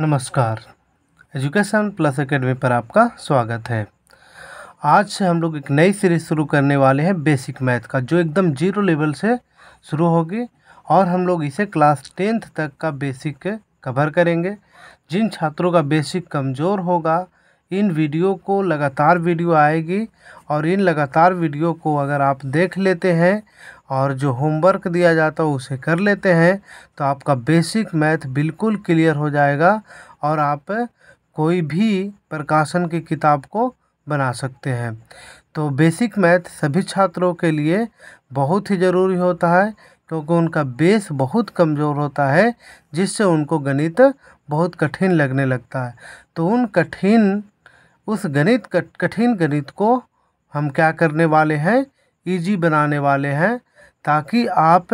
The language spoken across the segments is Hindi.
नमस्कार एजुकेशन प्लस एकेडमी पर आपका स्वागत है आज से हम लोग एक नई सीरीज़ शुरू करने वाले हैं बेसिक मैथ का जो एकदम जीरो लेवल से शुरू होगी और हम लोग इसे क्लास टेंथ तक का बेसिक कवर करेंगे जिन छात्रों का बेसिक कमज़ोर होगा इन वीडियो को लगातार वीडियो आएगी और इन लगातार वीडियो को अगर आप देख लेते हैं और जो होमवर्क दिया जाता है उसे कर लेते हैं तो आपका बेसिक मैथ बिल्कुल क्लियर हो जाएगा और आप कोई भी प्रकाशन की किताब को बना सकते हैं तो बेसिक मैथ सभी छात्रों के लिए बहुत ही ज़रूरी होता है क्योंकि उनका बेस बहुत कमज़ोर होता है जिससे उनको गणित बहुत कठिन लगने लगता है तो उन कठिन उस गणित कठिन गणित को हम क्या करने वाले हैं इजी बनाने वाले हैं ताकि आप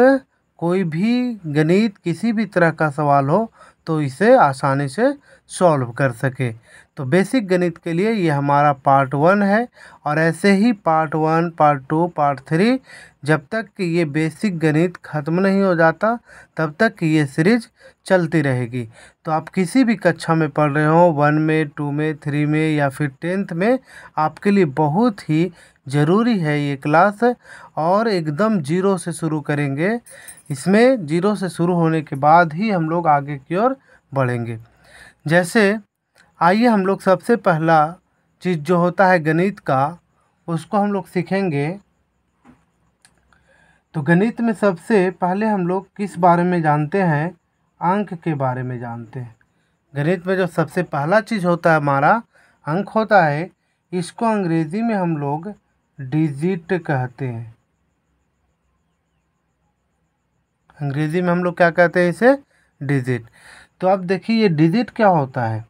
कोई भी गणित किसी भी तरह का सवाल हो तो इसे आसानी से सॉल्व कर सके तो बेसिक गणित के लिए ये हमारा पार्ट वन है और ऐसे ही part one part two part three जब तक कि ये बेसिक गणित ख़त्म नहीं हो जाता तब तक कि ये सीरीज चलती रहेगी तो आप किसी भी कक्षा में पढ़ रहे हो वन में टू में थ्री में या फिर टेंथ में आपके लिए बहुत ही ज़रूरी है ये क्लास और एकदम जीरो से शुरू करेंगे इसमें जीरो से शुरू होने के बाद ही हम लोग आगे की ओर बढ़ेंगे जैसे आइए हम लोग सबसे पहला चीज़ जो होता है गणित का उसको हम लोग सीखेंगे तो गणित में सबसे पहले हम लोग किस बारे में जानते हैं अंक के बारे में जानते हैं गणित में जो सबसे पहला चीज़ होता है हमारा अंक होता है इसको अंग्रेज़ी में हम लोग डिजिट कहते हैं अंग्रेज़ी में हम लोग क्या कहते हैं इसे डिजिट तो अब देखिए ये डिजिट क्या होता है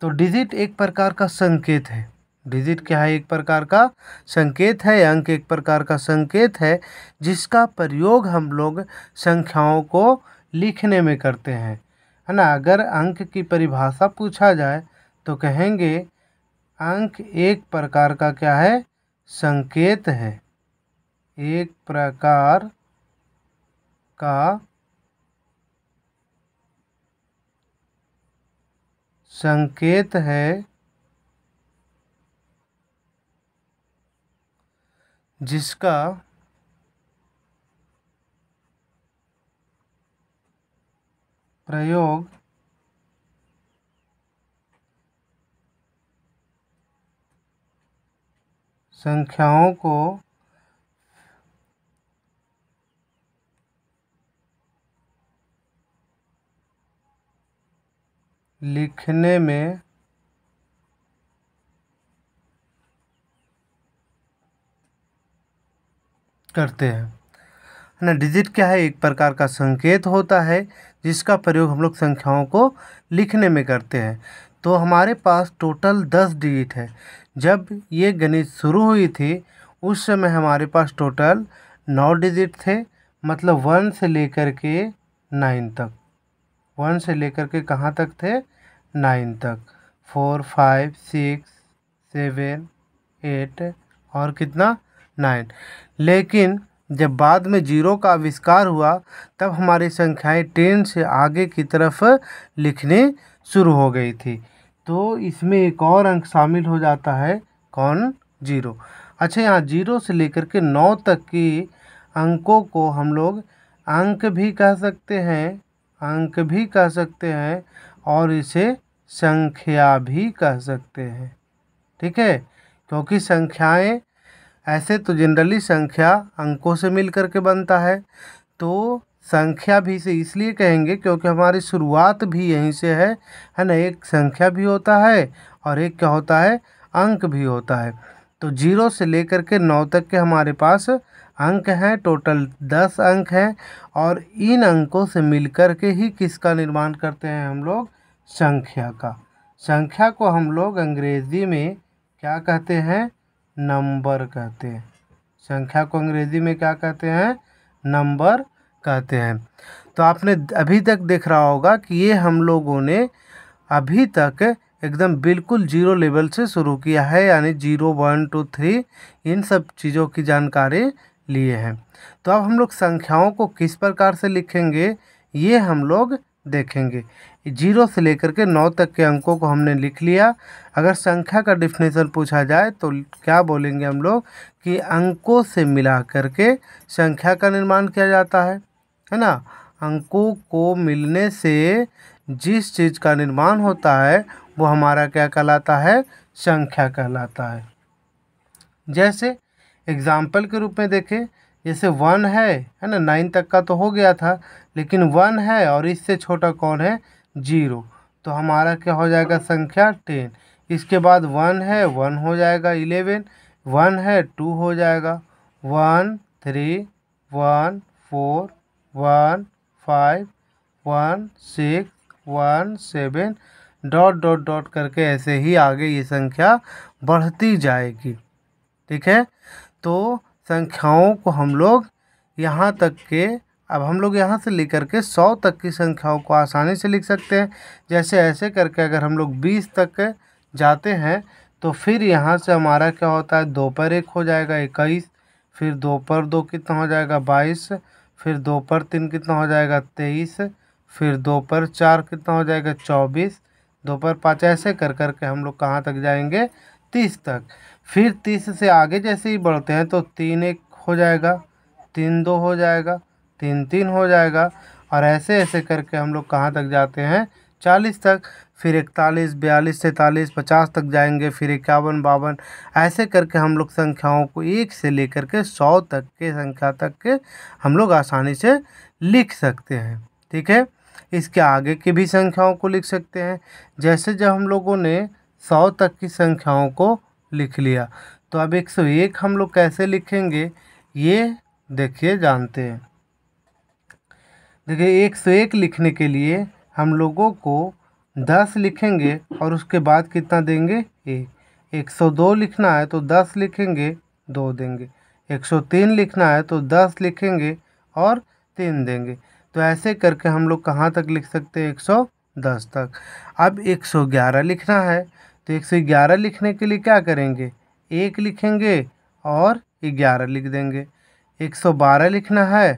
तो डिजिट एक प्रकार का संकेत है डिजिट क्या है एक प्रकार का संकेत है अंक एक प्रकार का संकेत है जिसका प्रयोग हम लोग संख्याओं को लिखने में करते हैं है ना अगर अंक की परिभाषा पूछा जाए तो कहेंगे अंक एक प्रकार का क्या है संकेत है एक प्रकार का संकेत है जिसका प्रयोग संख्याओं को लिखने में करते हैं है ना डिजिट क्या है एक प्रकार का संकेत होता है जिसका प्रयोग हम लोग संख्याओं को लिखने में करते हैं तो हमारे पास टोटल दस डिजिट है जब ये गणित शुरू हुई थी उस समय हमारे पास टोटल नौ डिजिट थे मतलब वन से लेकर के नाइन तक वन से लेकर के कहाँ तक थे नाइन तक four five six seven eight और कितना नाइन लेकिन जब बाद में जीरो का आविष्कार हुआ तब हमारी संख्याएं टेन से आगे की तरफ लिखने शुरू हो गई थी तो इसमें एक और अंक शामिल हो जाता है कौन जीरो अच्छा यहाँ जीरो से लेकर के नौ तक की अंकों को हम लोग अंक भी कह सकते हैं अंक भी कह सकते हैं और इसे संख्या भी कह सकते हैं ठीक है क्योंकि संख्याएं ऐसे तो जनरली संख्या अंकों से मिल कर के बनता है तो संख्या भी से इसलिए कहेंगे क्योंकि हमारी शुरुआत भी यहीं से है है ना एक संख्या भी होता है और एक क्या होता है अंक भी होता है तो जीरो से लेकर के नौ तक के हमारे पास अंक हैं टोटल दस अंक हैं और इन अंकों से मिलकर के ही किसका निर्माण करते हैं हम लोग संख्या का संख्या को हम लोग अंग्रेज़ी में क्या कहते हैं नंबर कहते हैं संख्या को अंग्रेज़ी में क्या कहते हैं नंबर कहते हैं तो आपने अभी तक देख रहा होगा कि ये हम लोगों ने अभी तक एकदम बिल्कुल जीरो लेवल से शुरू किया है यानी जीरो वन टू थ्री इन सब चीज़ों की जानकारी लिए हैं तो अब हम लोग संख्याओं को किस प्रकार से लिखेंगे ये हम लोग देखेंगे जीरो से लेकर के नौ तक के अंकों को हमने लिख लिया अगर संख्या का डिफिनेशन पूछा जाए तो क्या बोलेंगे हम लोग कि अंकों से मिला करके संख्या का निर्माण किया जाता है है ना अंकों को मिलने से जिस चीज़ का निर्माण होता है वो हमारा क्या कहलाता है संख्या कहलाता है जैसे एग्जाम्पल के रूप में देखें जैसे वन है है ना नाइन तक का तो हो गया था लेकिन वन है और इससे छोटा कौन है जीरो तो हमारा क्या हो जाएगा संख्या टेन इसके बाद वन है वन हो जाएगा इलेवन वन है टू हो जाएगा one three one four one five one six one seven dot dot dot करके ऐसे ही आगे ये संख्या बढ़ती जाएगी ठीक है तो संख्याओं को हम लोग यहाँ तक के अब हम लोग यहाँ से लेकर के सौ तक की संख्याओं को आसानी से लिख सकते हैं जैसे ऐसे करके अगर हम लोग बीस तक जाते हैं तो फिर यहाँ से हमारा क्या होता है दो पर एक हो जाएगा इक्कीस फिर दो पर दो कितना हो जाएगा बाईस फिर दो पर तीन कितना हो जाएगा तेईस फिर दो पर चार कितना हो जाएगा चौबीस दो पर पाँच ऐसे कर कर के हम लोग कहाँ तक जाएंगे तीस तक फिर तीस से आगे जैसे ही बढ़ते हैं तो तीन एक हो जाएगा तीन दो हो जाएगा तीन तीन हो जाएगा और ऐसे ऐसे करके हम लोग कहाँ तक जाते हैं चालीस तक फिर इकतालीस बयालीस सैंतालीस पचास तक जाएंगे फिर इक्यावन बावन ऐसे करके हम लोग संख्याओं को एक से लेकर के सौ तक के संख्या तक के हम लोग आसानी से लिख सकते हैं ठीक है इसके आगे की भी संख्याओं को लिख सकते हैं जैसे जब हम लोगों ने सौ तक की संख्याओं को लिख लिया तो अब एक सौ एक हम लोग कैसे लिखेंगे ये देखिए जानते हैं देखिए एक सौ एक लिखने के लिए हम लोगों को दस लिखेंगे और उसके बाद कितना देंगे एक एक सौ दो लिखना है तो दस लिखेंगे दो देंगे एक सौ तीन लिखना है तो दस लिखेंगे और तीन देंगे तो ऐसे करके हम लोग कहाँ तक लिख सकते हैं एक सौ दस तक अब एक सौ ग्यारह लिखना है तो एक सौ ग्यारह लिखने के लिए क्या करेंगे एक लिखेंगे और ग्यारह लिख देंगे एक सौ बारह लिखना है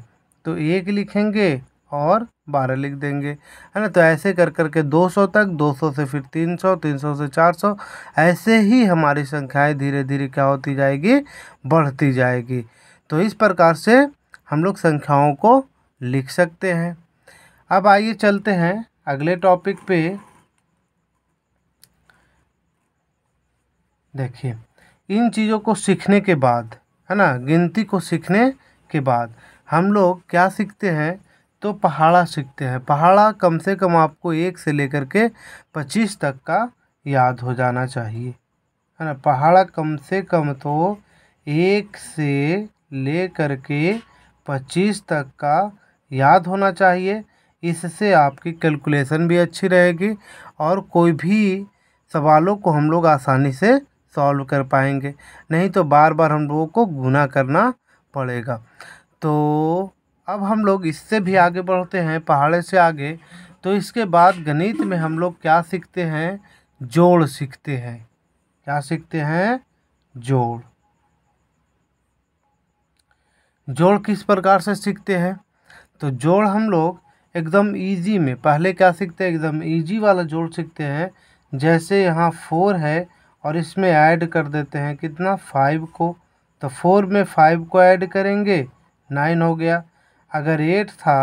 तो एक लिखेंगे और बारह लिख देंगे है ना तो ऐसे कर कर के दो सौ तक दो सौ से फिर तीन सौ तीन सौ से चार सौ ऐसे ही हमारी संख्याएं धीरे धीरे क्या होती जाएगी बढ़ती जाएगी तो इस प्रकार से हम लोग संख्याओं को लिख सकते हैं अब आइए चलते हैं अगले टॉपिक पे देखिए इन चीज़ों को सीखने के बाद है ना गिनती को सीखने के बाद हम लोग क्या सीखते हैं तो पहाड़ा सीखते हैं पहाड़ा कम से कम आपको एक से लेकर के पच्चीस तक का याद हो जाना चाहिए है ना पहाड़ा कम से कम तो एक से ले कर के पच्चीस तक का याद होना चाहिए इससे आपकी कैलकुलेशन भी अच्छी रहेगी और कोई भी सवालों को हम लोग आसानी से सॉल्व कर पाएंगे नहीं तो बार बार हम लोगों को गुना करना पड़ेगा तो अब हम लोग इससे भी आगे बढ़ते हैं पहाड़े से आगे तो इसके बाद गणित में हम लोग क्या सीखते हैं जोड़ सीखते हैं क्या सीखते हैं जोड़ जोड़ किस प्रकार से सीखते हैं तो जोड़ हम लोग एकदम इजी में पहले क्या सीखते हैं एकदम इजी वाला जोड़ सीखते हैं जैसे यहाँ फोर है और इसमें ऐड कर देते हैं कितना फाइव को तो फोर में फाइव को ऐड करेंगे नाइन हो गया अगर एट था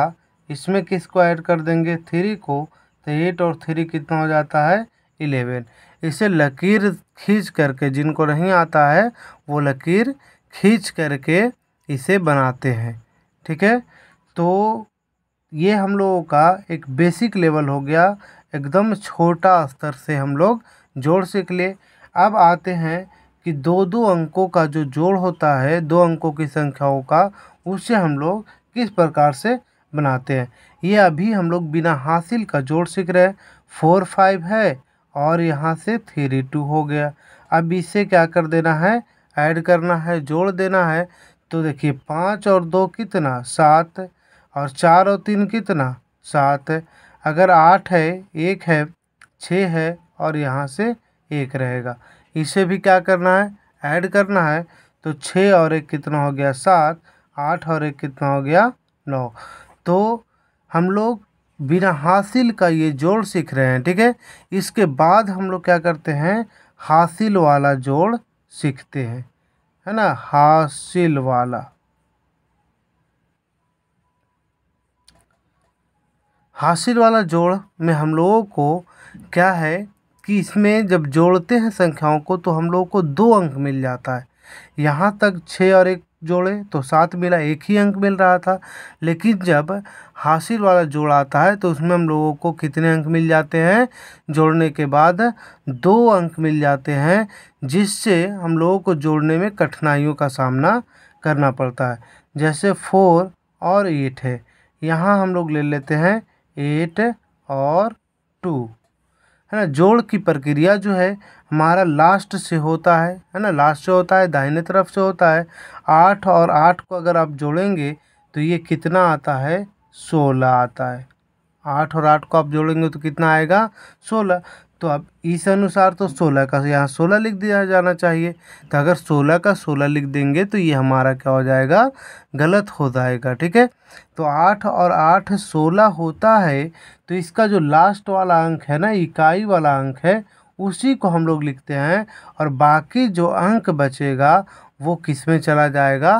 इसमें किसको ऐड कर देंगे थ्री को तो एट और थ्री कितना हो जाता है इलेवन इसे लकीर खींच करके जिनको नहीं आता है वो लकीर खींच करके इसे बनाते हैं ठीक है तो ये हम लोगों का एक बेसिक लेवल हो गया एकदम छोटा स्तर से हम लोग जोड़ सीख लिए अब आते हैं कि दो दो अंकों का जो जोड़ होता है दो अंकों की संख्याओं का उसे हम लोग किस प्रकार से बनाते हैं ये अभी हम लोग बिना हासिल का जोड़ सीख रहे हैं फोर फाइव है और यहाँ से थ्री टू हो गया अब इसे क्या कर देना है ऐड करना है जोड़ देना है तो देखिए पाँच और दो कितना सात और चार और तीन कितना सात अगर आठ है एक है छः है और यहाँ से एक रहेगा इसे भी क्या करना है ऐड करना है तो छः और एक कितना हो गया सात आठ और एक कितना हो गया नौ तो हम लोग बिना हासिल का ये जोड़ सीख रहे हैं ठीक है इसके बाद हम लोग क्या करते हैं हासिल वाला जोड़ सीखते हैं है ना हासिल वाला हासिल वाला जोड़ में हम लोगों को क्या है कि इसमें जब जोड़ते हैं संख्याओं को तो हम लोगों को दो अंक मिल जाता है यहाँ तक छः और एक जोड़े तो सात मिला एक ही अंक मिल रहा था लेकिन जब हासिल वाला जोड़ आता है तो उसमें हम लोगों को कितने अंक मिल जाते हैं जोड़ने के बाद दो अंक मिल जाते हैं जिससे हम लोगों को जोड़ने में कठिनाइयों का सामना करना पड़ता है जैसे फोर और एट है यहाँ हम लोग ले लेते हैं एट और टू है ना जोड़ की प्रक्रिया जो है हमारा लास्ट से होता है है ना लास्ट से होता है दाहिने तरफ से होता है आठ और आठ को अगर आप जोड़ेंगे तो ये कितना आता है सोलह आता है आठ और आठ को आप जोड़ेंगे तो कितना आएगा सोलह तो अब इस अनुसार तो सोलह का यहाँ सोलह लिख दिया जाना चाहिए तो अगर सोलह का सोलह लिख देंगे तो ये हमारा क्या हो जाएगा गलत हो जाएगा ठीक है तो आठ और आठ सोलह होता है तो इसका जो लास्ट वाला अंक है ना इकाई वाला अंक है उसी को हम लोग लिखते हैं और बाकी जो अंक बचेगा वो किस में चला जाएगा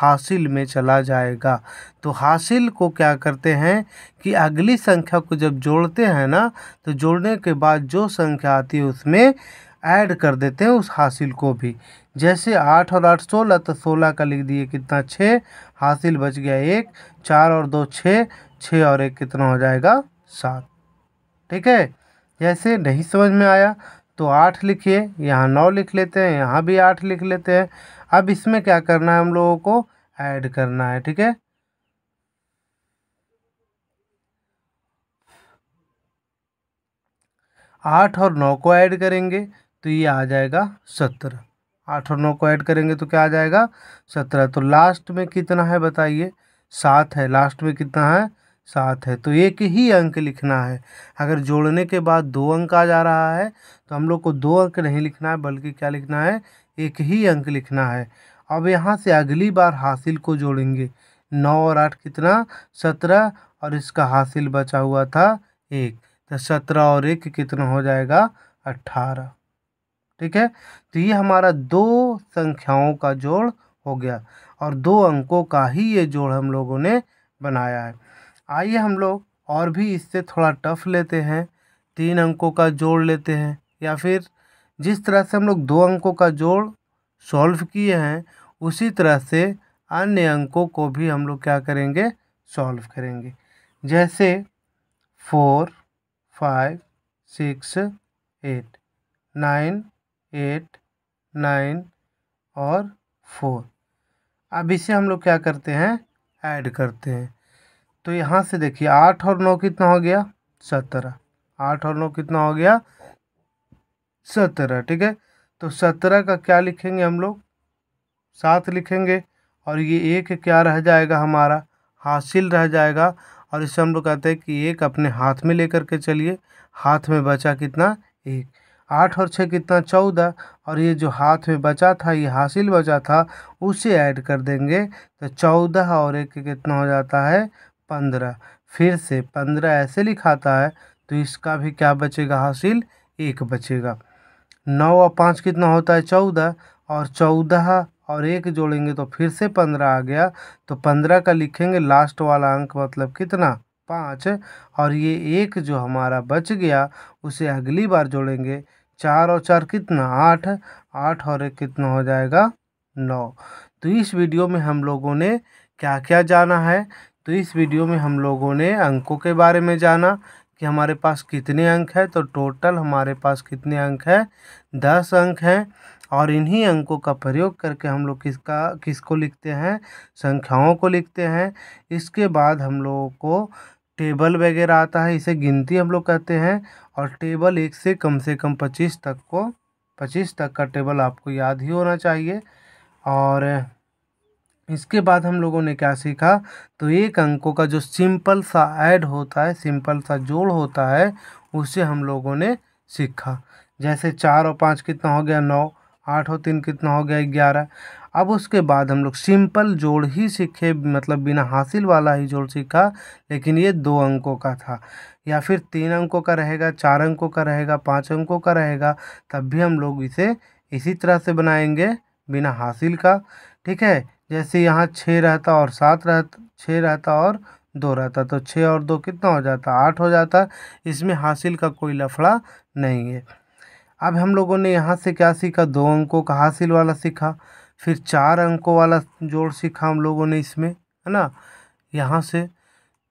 हासिल में चला जाएगा तो हासिल को क्या करते हैं कि अगली संख्या को जब जोड़ते हैं ना तो जोड़ने के बाद जो संख्या आती है उसमें ऐड कर देते हैं उस हासिल को भी जैसे आठ और आठ सोलह तो सोलह का लिख दिए कितना छः हासिल बच गया एक चार और दो छः छः और एक कितना हो जाएगा सात ठीक है जैसे नहीं समझ में आया तो आठ लिखिए यहाँ नौ लिख लेते हैं यहाँ भी आठ लिख लेते हैं अब इसमें क्या करना है हम लोगों को ऐड करना है ठीक है आठ और नौ को ऐड करेंगे तो ये आ जाएगा सत्रह आठ और नौ को ऐड करेंगे तो क्या आ जाएगा सत्रह तो लास्ट में कितना है बताइए सात है लास्ट में कितना है सात है तो एक ही अंक लिखना है अगर जोड़ने के बाद दो अंक आ जा रहा है तो हम लोग को दो अंक नहीं लिखना है बल्कि क्या लिखना है एक ही अंक लिखना है अब यहाँ से अगली बार हासिल को जोड़ेंगे नौ और आठ कितना सत्रह और इसका हासिल बचा हुआ था एक तो सत्रह और एक कितना हो जाएगा अट्ठारह ठीक है तो ये हमारा दो संख्याओं का जोड़ हो गया और दो अंकों का ही ये जोड़ हम लोगों ने बनाया है आइए हम लोग और भी इससे थोड़ा टफ लेते हैं तीन अंकों का जोड़ लेते हैं या फिर जिस तरह से हम लोग दो अंकों का जोड़ सॉल्व किए हैं उसी तरह से अन्य अंकों को भी हम लोग क्या करेंगे सॉल्व करेंगे जैसे four five six eight nine eight nine और फोर अब इसे हम लोग क्या करते हैं ऐड करते हैं तो यहाँ से देखिए आठ और नौ कितना हो गया सत्रह आठ और नौ कितना हो गया सत्रह ठीक है तो सत्रह का क्या लिखेंगे हम लोग सात लिखेंगे और ये एक क्या रह जाएगा हमारा हासिल रह जाएगा और इससे हम लोग कहते हैं कि एक अपने हाथ में लेकर के चलिए हाथ में बचा कितना एक आठ और छः कितना चौदह और ये जो हाथ में बचा था ये हासिल बचा था उसे ऐड कर देंगे तो चौदह और एक कितना हो जाता है पंद्रह फिर से पंद्रह ऐसे लिखाता है तो इसका भी क्या बचेगा हासिल एक बचेगा नौ और पाँच कितना होता है चौदह और चौदह और एक जोड़ेंगे तो फिर से पंद्रह आ गया तो पंद्रह का लिखेंगे लास्ट वाला अंक मतलब कितना पाँच और ये एक जो हमारा बच गया उसे अगली बार जोड़ेंगे चार और चार कितना आठ आठ और एक कितना हो जाएगा नौ तो इस वीडियो में हम लोगों ने क्या क्या जाना है तो इस वीडियो में हम लोगों ने अंकों के बारे में जाना कि हमारे पास कितने अंक है तो टोटल हमारे पास कितने अंक है दस अंक हैं और इन्हीं अंकों का प्रयोग करके हम लोग किसका किसको लिखते हैं संख्याओं को लिखते हैं इसके बाद हम लोगों को टेबल वगैरह आता है इसे गिनती हम लोग कहते हैं और टेबल एक से कम से कम पच्चीस तक को पच्चीस तक का टेबल आपको याद ही होना चाहिए और इसके बाद हम लोगों ने क्या सीखा तो एक अंकों का जो सिंपल सा ऐड होता है सिंपल सा जोड़ होता है उसे हम लोगों ने सीखा जैसे चार और पाँच कितना हो गया नौ आठ और तीन कितना हो गया ग्यारह अब उसके बाद हम लोग सिंपल जोड़ ही सीखे मतलब बिना हासिल वाला ही जोड़ सीखा लेकिन ये दो अंकों का था या फिर तीन अंकों का रहेगा चार अंकों का रहेगा पाँच अंकों का रहेगा तब भी हम लोग इसे इसी तरह से बनाएंगे बिना हासिल का ठीक है जैसे यहाँ छः रहता और सात रहता छः रहता और दो रहता तो छः और दो कितना हो जाता आठ हो जाता इसमें हासिल का कोई लफड़ा नहीं है अब हम लोगों ने यहाँ से क्या सीखा दो अंकों का हासिल वाला सीखा फिर चार अंकों वाला जोड़ सीखा हम लोगों ने इसमें है ना यहाँ से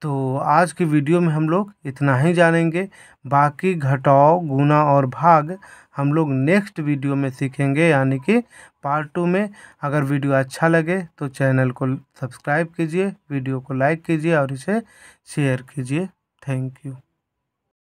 तो आज की वीडियो में हम लोग इतना ही जानेंगे बाकी घटाओ गुना और भाग हम लोग नेक्स्ट वीडियो में सीखेंगे यानी कि पार्ट टू में अगर वीडियो अच्छा लगे तो चैनल को सब्सक्राइब कीजिए वीडियो को लाइक कीजिए और इसे शेयर कीजिए थैंक यू